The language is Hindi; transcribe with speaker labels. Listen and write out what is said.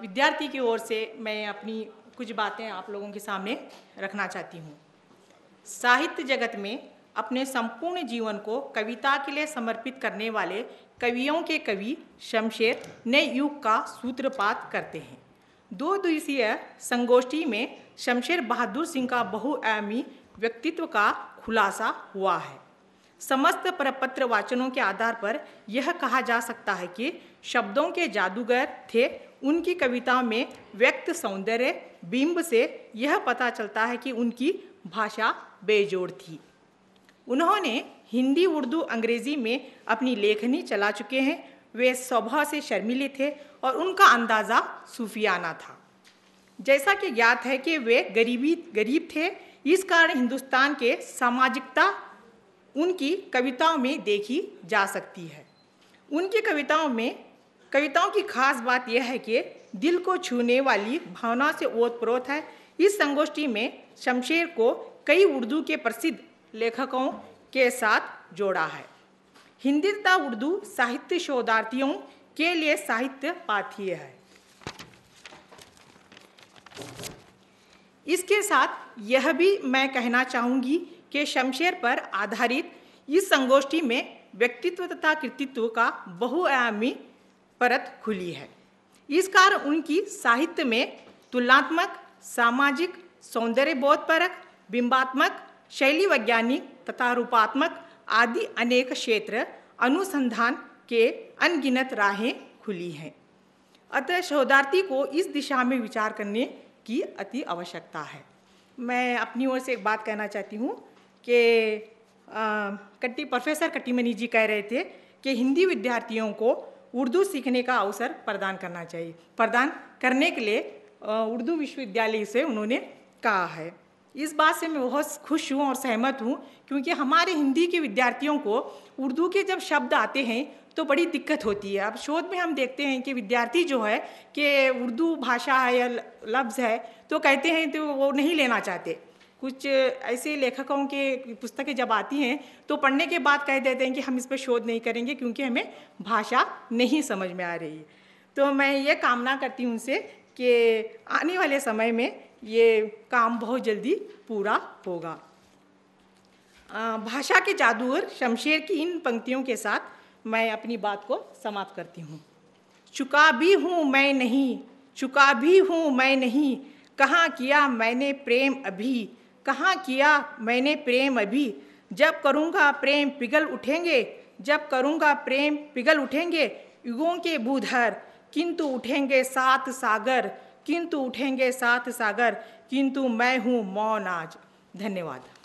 Speaker 1: विद्यार्थी की ओर से मैं अपनी कुछ बातें आप लोगों के सामने रखना चाहती हूँ साहित्य जगत में अपने संपूर्ण जीवन को कविता के लिए समर्पित करने वाले कवियों के कवि शमशेर नए युग का सूत्रपात करते हैं दो दिवसीय संगोष्ठी में शमशेर बहादुर सिंह का बहुआयामी व्यक्तित्व का खुलासा हुआ है समस्त प्रपत्र वाचनों के आधार पर यह कहा जा सकता है कि शब्दों के जादूगर थे उनकी कविता में व्यक्त सौंदर्य बिंब से यह पता चलता है कि उनकी भाषा बेजोड़ थी उन्होंने हिंदी उर्दू अंग्रेजी में अपनी लेखनी चला चुके हैं वे स्वभाव से शर्मिले थे और उनका अंदाज़ा सूफियाना था जैसा कि ज्ञात है कि वे गरीबी गरीब थे इस कारण हिंदुस्तान के सामाजिकता उनकी कविताओं में देखी जा सकती है उनकी कविताओं में कविताओं की खास बात यह है कि दिल को छूने वाली भावना से ओतप्रोत है इस संगोष्ठी में शमशेर को कई उर्दू के प्रसिद्ध लेखकों के साथ जोड़ा है हिंदी तथा उर्दू साहित्य शोधार्थियों के लिए साहित्य पाथीय है इसके साथ यह भी मैं कहना चाहूंगी कि शमशेर पर आधारित इस संगोष्ठी में व्यक्तित्व तथा कृतित्व का बहुआयामी परत खुली है इस कारण उनकी साहित्य में तुलनात्मक सामाजिक सौंदर्य बोध परक बिंबात्मक शैली वैज्ञानिक तथा रूपात्मक आदि अनेक क्षेत्र अनुसंधान के अनगिनत राहें खुली हैं अतः शोधार्थी को इस दिशा में विचार करने की अति आवश्यकता है मैं अपनी ओर से एक बात कहना चाहती हूँ कि कट्टी प्रोफेसर कट्टीमनी जी कह रहे थे कि हिंदी विद्यार्थियों को उर्दू सीखने का अवसर प्रदान करना चाहिए प्रदान करने के लिए उर्दू विश्वविद्यालय से उन्होंने कहा है इस बात से मैं बहुत खुश हूँ और सहमत हूँ क्योंकि हमारे हिंदी के विद्यार्थियों को उर्दू के जब शब्द आते हैं तो बड़ी दिक्कत होती है अब शोध में हम देखते हैं कि विद्यार्थी जो है कि उर्दू भाषा है या लफ्ज़ है तो कहते हैं तो वो नहीं लेना चाहते कुछ ऐसे लेखकों के पुस्तकें जब आती हैं तो पढ़ने के बाद कह देते हैं कि हम इस पर शोध नहीं करेंगे क्योंकि हमें भाषा नहीं समझ में आ रही है तो मैं ये कामना करती हूँ उनसे कि आने वाले समय में ये काम बहुत जल्दी पूरा होगा भाषा के जादूर शमशेर की इन पंक्तियों के साथ मैं अपनी बात को समाप्त करती हूँ चुका भी हूँ मैं नहीं चुका भी हूँ मैं नहीं कहाँ किया मैंने प्रेम अभी कहाँ किया मैंने प्रेम अभी जब करूँगा प्रेम पिघल उठेंगे जब करूँगा प्रेम पिघल उठेंगे युगों के भूधर किंतु उठेंगे सात सागर किंतु उठेंगे सात सागर किंतु मैं हूँ मौन आज धन्यवाद